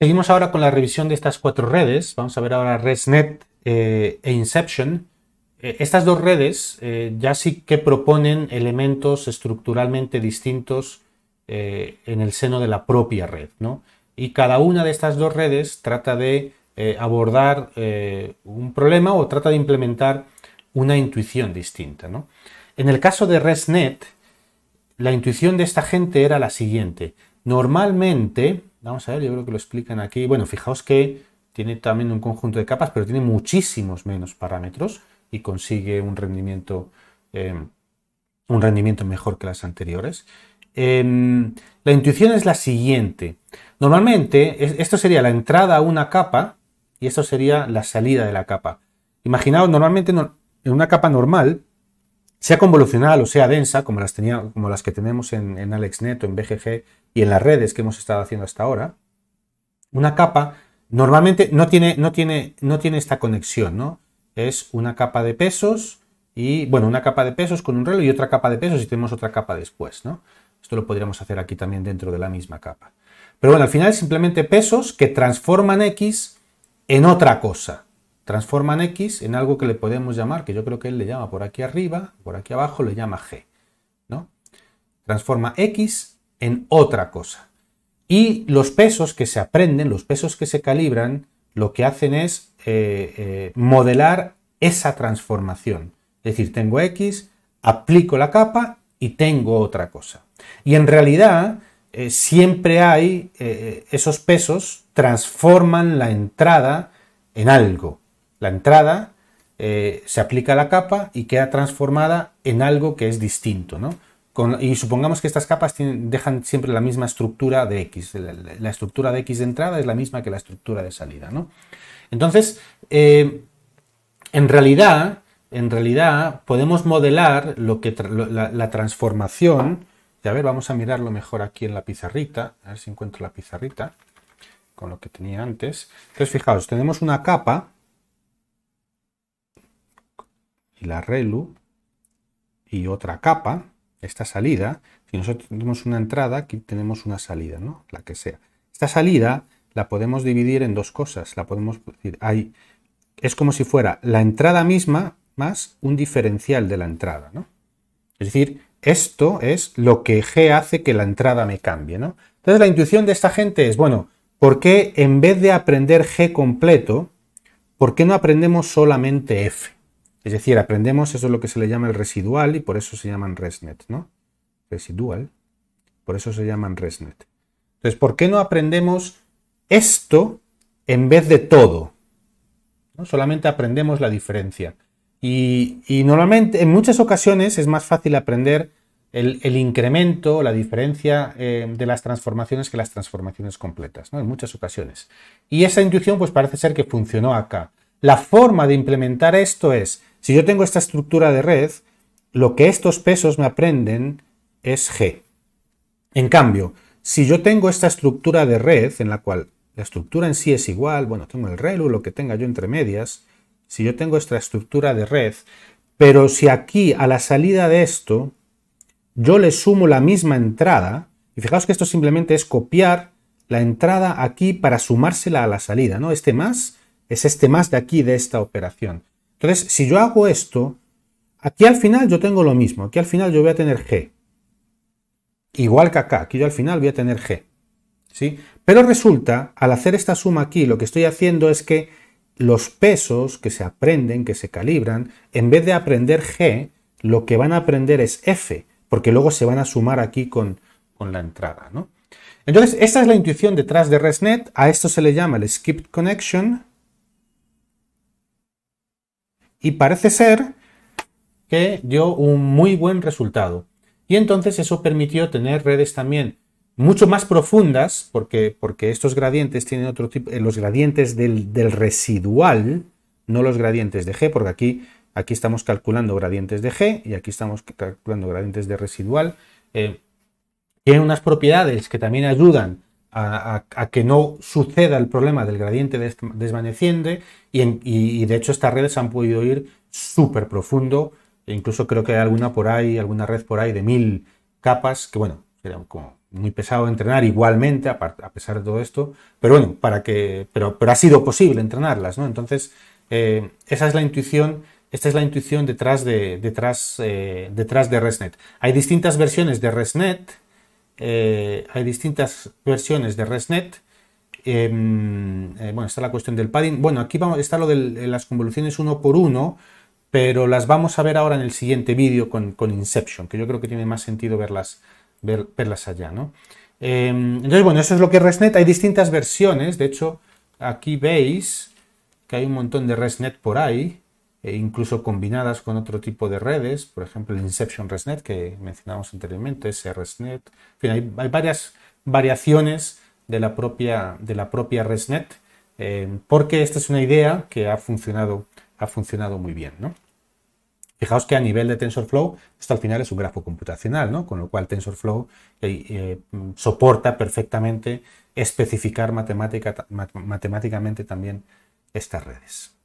Seguimos ahora con la revisión de estas cuatro redes. Vamos a ver ahora ResNet eh, e Inception. Eh, estas dos redes eh, ya sí que proponen elementos estructuralmente distintos en el seno de la propia red. ¿no? Y cada una de estas dos redes trata de abordar un problema o trata de implementar una intuición distinta. ¿no? En el caso de ResNet, la intuición de esta gente era la siguiente. Normalmente, Vamos a ver, yo creo que lo explican aquí. Bueno, fijaos que tiene también un conjunto de capas, pero tiene muchísimos menos parámetros y consigue un rendimiento, em, un rendimiento mejor que las anteriores. Em, la intuición es la siguiente. Normalmente, esto sería la entrada a una capa y esto sería la salida de la capa. Imaginaos, normalmente en una capa normal, sea convolucional o sea densa, como las, tenía, como las que tenemos en, AlexNet o en BGG y en las redes que hemos estado haciendo hasta ahora, una capa normalmente no tiene, no tiene, no tiene esta conexión, ¿no? Es una capa de pesos y, bueno, una capa de pesos con un reloj y otra capa de pesos y tenemos otra capa después, ¿no? Esto lo podríamos hacer aquí también dentro de la misma capa. Pero bueno, al final es simplemente pesos que transforman X en otra cosa transforman x en algo que le podemos llamar, que yo creo que él le llama por aquí arriba, por aquí abajo le llama g. ¿no? Transforma x en otra cosa. Y los pesos que se aprenden, los pesos que se calibran, lo que hacen es eh, eh, modelar esa transformación. Es decir, tengo x, aplico la capa y tengo otra cosa. Y en realidad eh, siempre hay esos pesos transforman la entrada en algo, la entrada eh, se aplica a la capa y queda transformada en algo que es distinto, ¿no? y supongamos que estas capas dejan siempre la misma estructura de X. La, estructura de X de entrada es la misma que la estructura de salida, ¿no? Entonces, eh, en realidad, en realidad podemos modelar lo que la, la, transformación. Y a ver, vamos a mirarlo mejor aquí en la pizarrita. A ver si encuentro la pizarrita con lo que tenía antes. Entonces, fijaos, tenemos una capa y la relu y otra capa, esta salida, si nosotros tenemos una entrada, aquí tenemos una salida, ¿no? La que sea. Esta salida la podemos dividir en dos cosas. La podemos decir, es como si fuera la entrada misma más un diferencial de la entrada, ¿no? Es decir, esto es lo que G hace que la entrada me cambie, ¿no? Entonces la intuición de esta gente es, bueno, ¿por qué en vez de aprender G completo, por qué no aprendemos solamente F? Es decir, aprendemos, eso es lo que se le llama el residual y por eso se llaman ResNet, ¿no? Residual, por eso se llaman ResNet. Entonces, ¿por qué no aprendemos esto en vez de todo? ¿No? Solamente aprendemos la diferencia. Y, normalmente, en muchas ocasiones, es más fácil aprender el, incremento, la diferencia eh, de las transformaciones que las transformaciones completas, ¿no? En muchas ocasiones. Y esa intuición, pues parece ser que funcionó acá. La forma de implementar esto es si yo tengo esta estructura de red, lo que estos pesos me aprenden es G. En cambio, si yo tengo esta estructura de red, en la cual la estructura en sí es igual, bueno, tengo el relu, lo que tenga yo entre medias, si yo tengo esta estructura de red, pero si aquí a la salida de esto yo le sumo la misma entrada, y fijaos que esto simplemente es copiar la entrada aquí para sumársela a la salida, ¿no? Este más es este más de aquí de esta operación. Entonces, si yo hago esto, aquí al final yo tengo lo mismo. Aquí al final yo voy a tener G. Igual que acá. Aquí yo al final voy a tener G. ¿Sí? Pero resulta, al hacer esta suma aquí, lo que estoy haciendo es que los pesos que se aprenden, que se calibran, en vez de aprender G, lo que van a aprender es F, porque luego se van a sumar aquí con, con la entrada, ¿no? Entonces, esta es la intuición detrás de ResNet. A esto se le llama el skipped connection, y parece ser que dio un muy buen resultado. Y entonces eso permitió tener redes también mucho más profundas, porque, porque estos gradientes tienen otro tipo, eh, los gradientes del, del, residual, no los gradientes de G, porque aquí, aquí estamos calculando gradientes de G y aquí estamos calculando gradientes de residual. Eh, tienen unas propiedades que también ayudan a, que no suceda el problema del gradiente desvaneciente y, de hecho estas redes han podido ir súper profundo, e incluso creo que hay alguna por ahí, alguna red por ahí de mil capas, que bueno, era como muy pesado entrenar igualmente a, pesar de todo esto, pero bueno, para que, pero, pero ha sido posible entrenarlas, ¿no? Entonces, eh, esa es la intuición esta es la intuición detrás de, detrás, eh, detrás de ResNet. Hay distintas versiones de ResNet eh, hay distintas versiones de ResNet. Em, eh, bueno, está la cuestión del padding. Bueno, aquí está lo de eh, las convoluciones uno por uno, pero las vamos a ver ahora en el siguiente vídeo con, Inception, que yo creo que tiene más sentido verlas, verlas allá, ¿no? Em, entonces, bueno, eso es lo que es ResNet. Hay distintas versiones. De hecho, aquí veis que hay un montón de ResNet por ahí. E incluso combinadas con otro tipo de redes, por ejemplo el Inception ResNet que mencionamos anteriormente, SRSNet, en fin, hay, varias variaciones de la propia, de la propia ResNet, eh, porque esta es una idea que ha funcionado, ha funcionado muy bien. Fijaos que a nivel de TensorFlow, esto al final es un grafo computacional, ¿no? con lo cual TensorFlow eh, eh, soporta perfectamente especificar matemáticamente también estas redes.